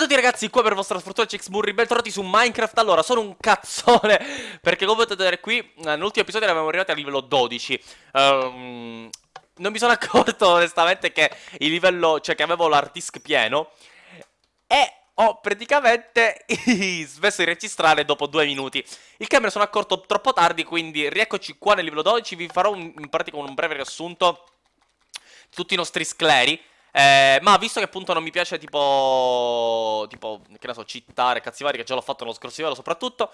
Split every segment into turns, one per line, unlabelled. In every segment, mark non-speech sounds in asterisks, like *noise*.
a tutti ragazzi, qua per vostra sfortuna c'è Xmurri, bentornati su Minecraft Allora, sono un cazzone, *laughs* perché come potete vedere qui, nell'ultimo episodio eravamo arrivati al livello 12 um, ehm, Non mi sono *laughs* accorto onestamente che il livello, cioè che avevo l'hard disk pieno E ho praticamente *laughs* smesso di registrare dopo due minuti Il che me ne sono accorto troppo tardi, quindi rieccoci qua nel livello 12 Vi farò un, in pratica un breve riassunto di tutti i nostri scleri eh, ma visto che appunto non mi piace tipo, tipo che ne so, cittare, cazzi vari, che già l'ho fatto nello scorso livello soprattutto,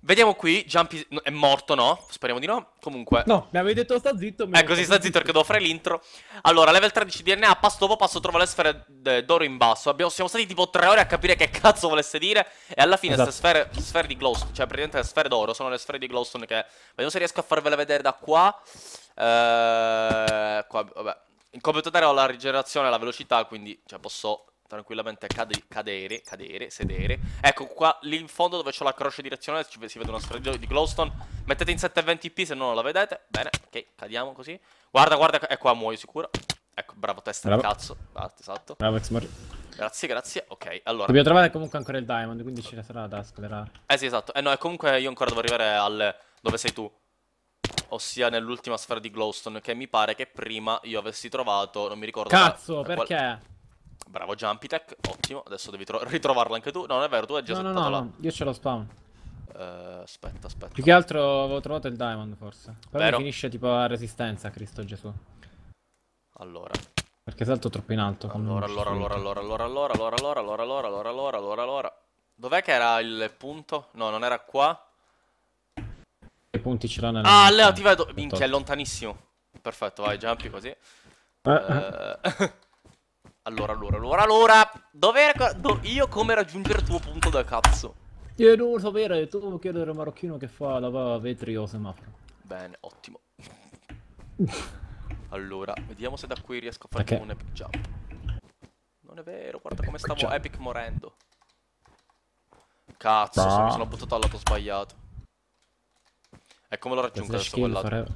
Vediamo qui, Jumpy è morto, no? Speriamo di no. Comunque. No, mi avevi detto sta zitto. Eh, così sta zitto perché devo fare l'intro. Allora, level 13 DNA, passo dopo passo trovo le sfere d'oro in basso. Abbiamo, siamo stati tipo tre ore a capire che cazzo volesse dire. E alla fine queste esatto. sfere, sfere, di Glowstone, cioè praticamente le sfere d'oro, sono le sfere di Glowstone che... Vediamo se riesco a farvele vedere da qua. Eh, qua, vabbè. In compito terreno ho la rigenerazione e la velocità, quindi cioè, posso tranquillamente cade cadere, cadere, sedere. Ecco, qua lì in fondo dove c'è la croce direzionale si vede uno sfregio di glowstone. Mettete in 720p se non la vedete. Bene, ok, cadiamo così. Guarda, guarda, ecco qua muoio sicuro. Ecco, bravo testa bravo. cazzo. Ah, esatto. Bravo, ex mori. Grazie, grazie. Ok, allora. Dobbiamo trovare
comunque ancora il diamond, quindi ci resterà da sclerare.
Eh sì, esatto. Eh no, e comunque io ancora devo arrivare al... dove sei tu ossia nell'ultima sfera di Glowstone, che mi pare che prima io avessi trovato, non mi ricordo... Cazzo, da, perché? Qual... Bravo Jumpitech, ottimo, adesso devi ritrovarla anche tu. No, non è vero, tu hai già no, settato no, no, là. No,
io ce l'ho spawn.
Uh, aspetta, aspetta. Più che
altro avevo trovato il diamond, forse. Poi finisce tipo a resistenza, Cristo Gesù. Allora, perché salto troppo in alto. Allora, allora, allora, allora,
allora, allora, allora, allora, allora, allora, allora, allora, allora, allora. Dov'è che era il punto? No, non era qua. Che punti ce l'ho nella Ah, Leo, ti vedo. Minchia, è lontanissimo. Perfetto, vai, giampi così. Uh, uh. *laughs* allora, allora, allora, allora. Dove do io come raggiungere il tuo punto da cazzo?
Io devo sapere, tu devo chiedere al marocchino che fa la vetri o semaforo.
Bene, ottimo. *laughs* allora, vediamo se da qui riesco a fare okay. un epic jump. Non è vero, guarda come stavo jump. epic morendo. Cazzo, no. sono, sono buttato al lato sbagliato. E come lo raggiunto adesso quell'altro? Fare...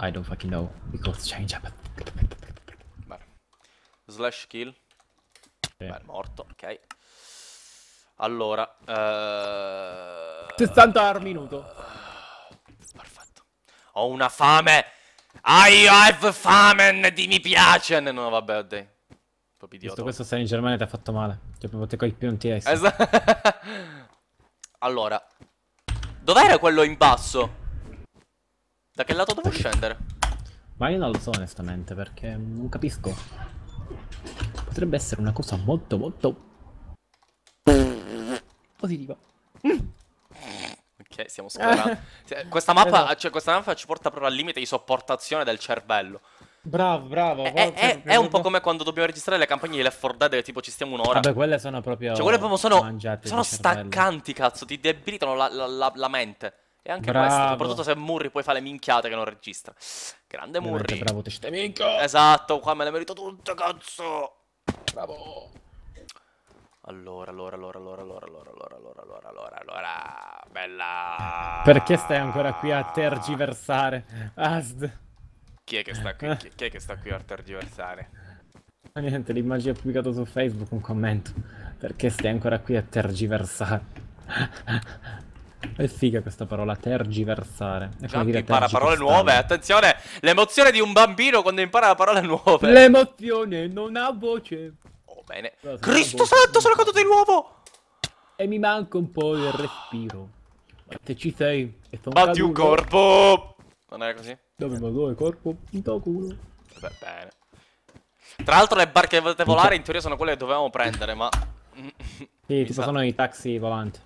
I don't fucking know. Because change happened.
Bene. Slash kill. Sì. è morto. Ok. Allora. Eh... 60 al minuto. Perfetto. Ho una fame. I have fame. Di mi piace. No, vabbè, oddio. Proprio idiota.
Questo stai in Germania ti ha fatto male. Cioè, proprio te coi più non ti Esatto.
*laughs* allora. Dov'era quello in basso? Da che lato devo scendere?
Ma io non lo so onestamente perché non capisco. Potrebbe essere una cosa molto molto positiva. Mm.
Ok, siamo scorando. *laughs* questa, mappa, esatto. cioè, questa mappa ci porta proprio al limite di sopportazione del cervello.
Bravo, bravo. È, è, cioè, è, un
po' come quando dobbiamo registrare le campagne di Left 4 Dead tipo ci stiamo un'ora. Vabbè, quelle
sono proprio. Cioè, quelle proprio sono. Sono staccanti,
cazzo. Ti debilitano la, la, la, la mente. E anche bravo. questo, soprattutto se Murri poi fa le minchiate che non registra. Grande Murri. Bravo, te ci minchio. Esatto, qua me le merito tutte, cazzo. Bravo. Allora, allora, allora, allora, allora, allora,
allora, allora, allora, allora, allora, bella. Perché stai ancora qui a tergiversare,
Asd? Chi è che sta qui, chi, è che sta qui a tergiversare?
niente, l'immagine è pubblicata su Facebook, un commento. Perché stai ancora qui a tergiversare? È figa questa
parola, tergiversare. È Giampi impara parole nuove, attenzione! L'emozione di un bambino quando impara parole nuove. L'emozione non ha voce. Oh, bene. Però Cristo santo, sono caduto di nuovo!
E mi manca un po' il respiro. Se ci sei, e sono Batti un corpo! Non è così? Dove ma dove corpo? In tuo culo.
Vabbè, bene. Tra l'altro le barche che volete volare in teoria sono quelle che dovevamo prendere, ma... sì, *laughs* tipo sono
i taxi volanti.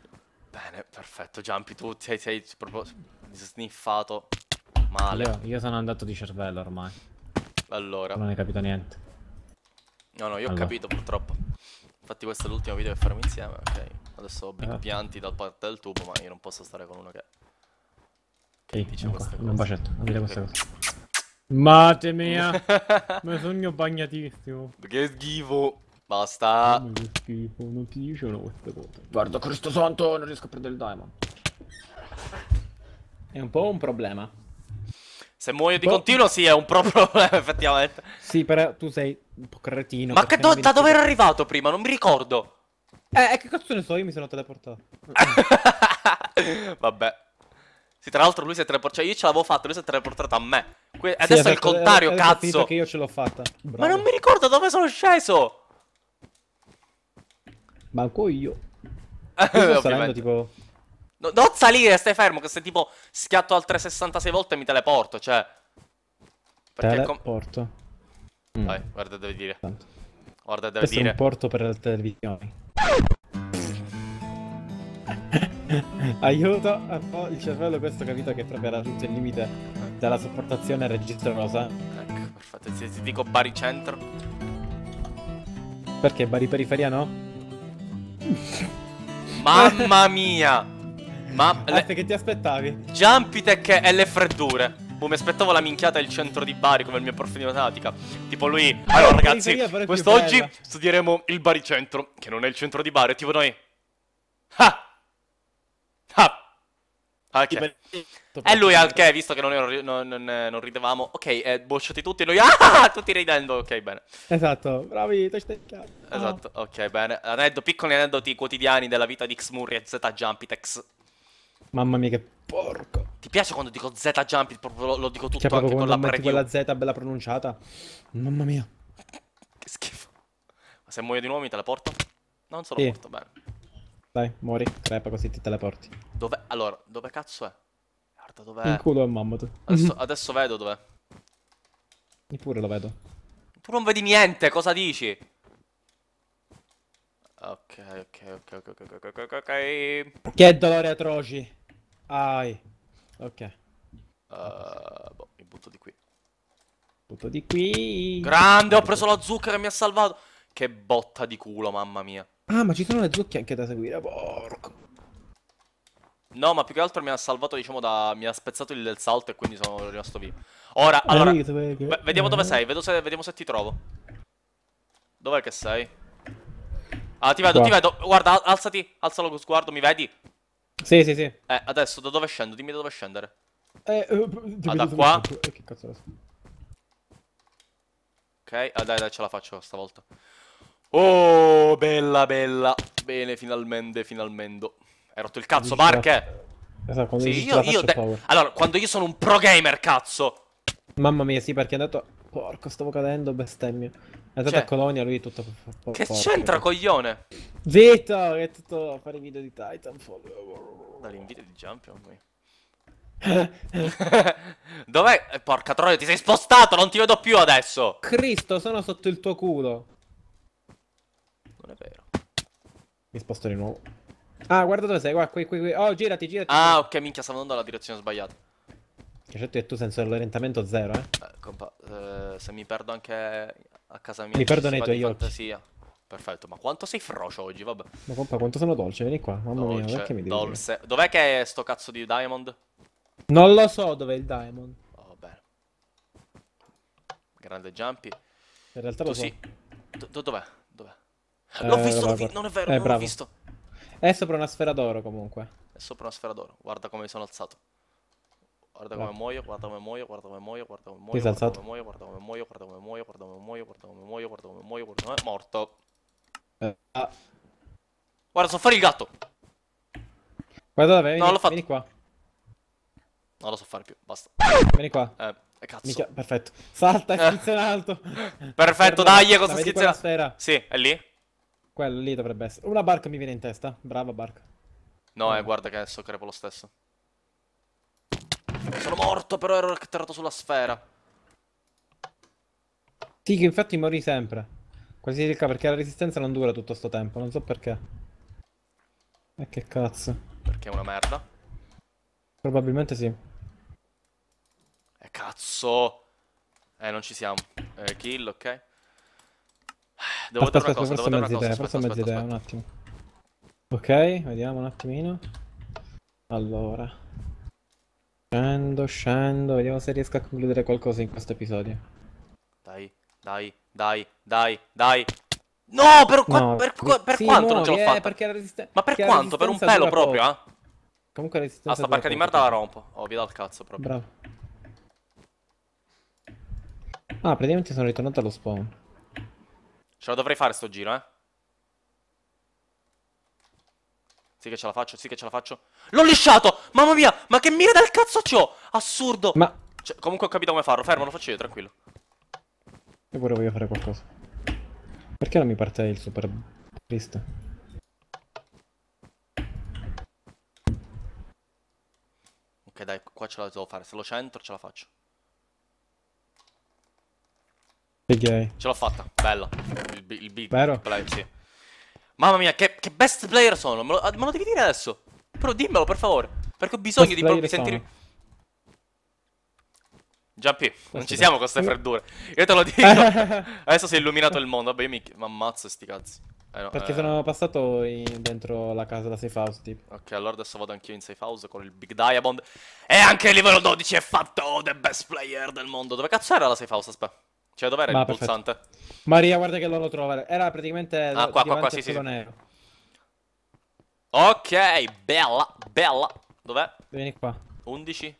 Bene, perfetto, Giampi, tu sei, sei proprio sniffato male. Io,
io, sono andato di cervello ormai.
Allora. Non hai capito niente. No, no, io allora. ho capito purtroppo. Infatti questo è l'ultimo video che faremo insieme, ok. Adesso big eh. Esatto. pianti dal parte del tubo, ma io non posso stare con uno che...
Che Ehi, certo, dice queste qua, cose. Un bacetto, vedete queste cose. Mate mia, *laughs* mi sogno bagnatissimo.
Che schifo. Basta. Non che schifo,
non ti dicono queste cose. Guarda, Cristo santo, non riesco a prendere il diamond. È un po' un problema. Se
muoio di boh. continuo, sì, è un pro *laughs* problema, effettivamente.
Sì, però tu sei un po' cretino. Ma che do da dove ero arrivato
prima? Non mi ricordo. Eh, eh, che cazzo ne so, io mi sono teleportato. *laughs* Vabbè. Sì, tra l'altro lui si è teleportato. Cioè, io ce l'avevo fatta, lui si è teleportato a me. Que adesso è il contrario, cazzo. Che io ce l'ho fatta. Bravo. Ma non mi ricordo dove sono sceso.
Manco io. io *laughs* eh, tipo...
no, non salire, stai fermo, che se tipo schiatto altre 66 volte mi teleporto, cioè... Perché
teleporto.
Com... Mm. Vai, guarda deve dire. Tanto. Guarda deve Questo dire. Questo
è un porto per le televisioni. *laughs*
Aiuto, oh, il
cervello questo capito che proprio era il limite della sopportazione registro registrosa.
Ecco, perfetto, ti dico Bari Centro
Perché Bari Periferia no?
Mamma mia! Ma... Le... che ti aspettavi? Jumpitech e le freddure. Boh, mi aspettavo la minchiata del centro di Bari come il mio profilo di tattica. Tipo lui... Allora ragazzi, quest'oggi studieremo il baricentro, che non è il centro di Bari. Tipo noi... Ha! Ha! Ok. E lui, ok, visto che non, non, non, non ridevamo, ok, eh, bocciati tutti, noi, *laughs* ah, tutti ridendo, ok, bene.
Esatto, bravi, testecchiati.
Esatto, ok, bene. Aneddo, piccoli aneddoti quotidiani della vita di Xmurri e Z Jumpitex. Mamma mia, che porco. Ti piace quando dico Z Jumpit, lo, lo, dico tutto cioè, anche con la preview? quella
Z bella pronunciata. Mamma mia. Che
schifo. Ma se muoio di nuovo mi teleporto? Non sono sì. porto bene.
Dai, muori, crepa così ti teleporti.
Dove? Allora, dove cazzo è? Guarda dov'è. In culo è un mammut. Adesso, mhm. adesso vedo dov'è. Io pure lo vedo. Tu non vedi niente, cosa dici? Ok, ok, ok, ok, ok, ok, ok, ok.
Che dolore atroci. Ai. Ok.
Uh, boh, mi butto di qui. Butto di qui. Grande, ho preso la zucca che mi ha salvato. Che botta di culo, mamma mia.
Ah, ma ci sono le zucche anche da seguire, porco.
No, ma più che altro mi ha salvato, diciamo, da... Mi ha spezzato il salto e quindi sono rimasto vivo. Ora, ah, allora... Che... Vediamo dove eh. sei, se, vediamo se ti trovo. Dov'è che sei? Ah, ti vedo, Qua. ti vedo. Guarda, alzati, alza lo sguardo, mi vedi? Sì, sì, sì. Eh, adesso da dove scendo? Dimmi da dove scendere.
Eh, uh, ah, da qua. Eh, che cazzo
Ok, ah, dai, dai, ce la faccio stavolta. Oh, bella, bella. Bene, finalmente, finalmente. Hai rotto il cazzo, Marche? Esatto, sì, io, io te... Allora, quando io sono un pro gamer, cazzo.
Mamma mia, sì, perché è andato... Porco, stavo cadendo, bestemmio. È andato a cioè, Colonia, lui è tutto... Che c'entra,
coglione? Zitto, che è tutto a fare i video di Titanfall. Dall'invito di Jumpion, qui. *laughs* Dov'è? Eh, porca troia, ti sei spostato, non ti vedo più adesso.
Cristo, sono sotto il tuo culo. Non è vero. Mi sposto di nuovo. Ah, guarda dove sei, qua, qui, qui, qui. Oh, girati, girati. Ah,
ok, minchia, stavo andando alla direzione sbagliata.
Certo che tu senso dell'orientamento zero, eh.
eh compa, eh, se mi perdo anche a casa mia. Mi perdo nei tuoi occhi. fantasia. occhi. Perfetto, ma quanto sei frocio oggi, vabbè.
Ma compa, quanto sono dolce, vieni qua. Mamma dolce, mia, che mi devi dolce.
Dov'è che è sto cazzo di diamond?
Non lo so dov'è
il diamond. Oh, bene. Grande jumpy. In realtà tu lo so. Sì. Dov'è? L'ho eh, visto, l'ho non è vero, eh, non bravo. l'ho visto.
È sopra una sfera d'oro comunque.
È sopra una sfera d'oro, guarda come mi sono alzato. Guarda come muoio, guarda come muoio, guarda come muoio, guarda come muoio, guarda come muoio, guarda come muoio, guarda come muoio, guarda come muoio, guarda come muoio, guarda come muoio, guarda come morto. Guarda, so fare il gatto.
Guarda da me, vieni, no, vieni qua.
Non lo so fare più, basta. Vieni qua. Eh, cazzo. Mica, perfetto. Salta, schizza in alto. perfetto, dai, cosa schizza Sì, è lì.
Quello lì dovrebbe essere. Una barca mi viene in testa. Brava barca.
No, eh, guarda che adesso crepo lo stesso. Sono morto, però ero atterrato sulla sfera.
Sì, infatti morì sempre. Quasi ricca perché la resistenza non dura tutto sto tempo, non so perché. E eh, che cazzo.
Perché è una merda?
Probabilmente sì. E
eh, cazzo! Eh, non ci siamo. Eh, kill, ok. Devo aspetta, aspetta, forse mezza idea, forse mezza idea, un
attimo. Ok, vediamo un attimino. Allora. Scendo, scendo, vediamo se riesco a concludere qualcosa in questo episodio.
Dai, dai, dai, dai, dai. No, per, qua no, per, per sì, quanto no, non ce l'ho eh, fatta? Perché Ma per quanto? Per un pelo proprio, eh?
Comunque la resistenza... Ah, sta barca di merda la
rompo. Oh, vi do il cazzo proprio. Bravo.
Ah, praticamente sono ritornato allo spawn.
Ce la dovrei fare sto giro, eh. Sì che ce la faccio, sì che ce la faccio. L'ho lisciato! Mamma mia, ma che mira del cazzo c'ho? Assurdo! Ma... Cioè, comunque ho capito come farlo. Fermo, lo faccio io, tranquillo.
Io pure voglio fare qualcosa. Perché non mi parte il super... Triste.
Ok, dai, qua ce la devo fare. Se lo centro ce la faccio. Big Ce l'ho fatta, bello. Il, il big Vero? play, sì. Mamma mia, che, che, best player sono. Me lo, ah, me lo devi dire adesso. Però dimmelo, per favore. Perché ho bisogno best di sentirmi. Giampi, non ci siamo con queste freddure. Io te lo dico. *laughs* adesso si è illuminato il mondo. Vabbè, io mi ammazzo sti cazzi. Eh, no, Perché eh... sono
passato in... dentro la casa da safe house, tipo.
Ok, allora adesso vado anch'io in safe house con il Big Diamond. E anche il livello 12 è fatto the best player del mondo. Dove cazzo era la safe house? Aspetta. Cioè, dov'era il perfetto. pulsante?
Maria, guarda che loro trovano. Era praticamente. Ah, qua, qua, qua, sì, sì.
Ok, bella, bella. Dov'è? Vieni qua. 11,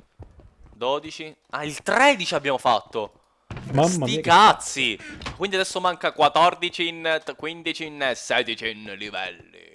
12. Ah, il 13 abbiamo fatto.
Mamma Sti mia. cazzi.
Quindi adesso manca 14 in 15 in 16 in livelli.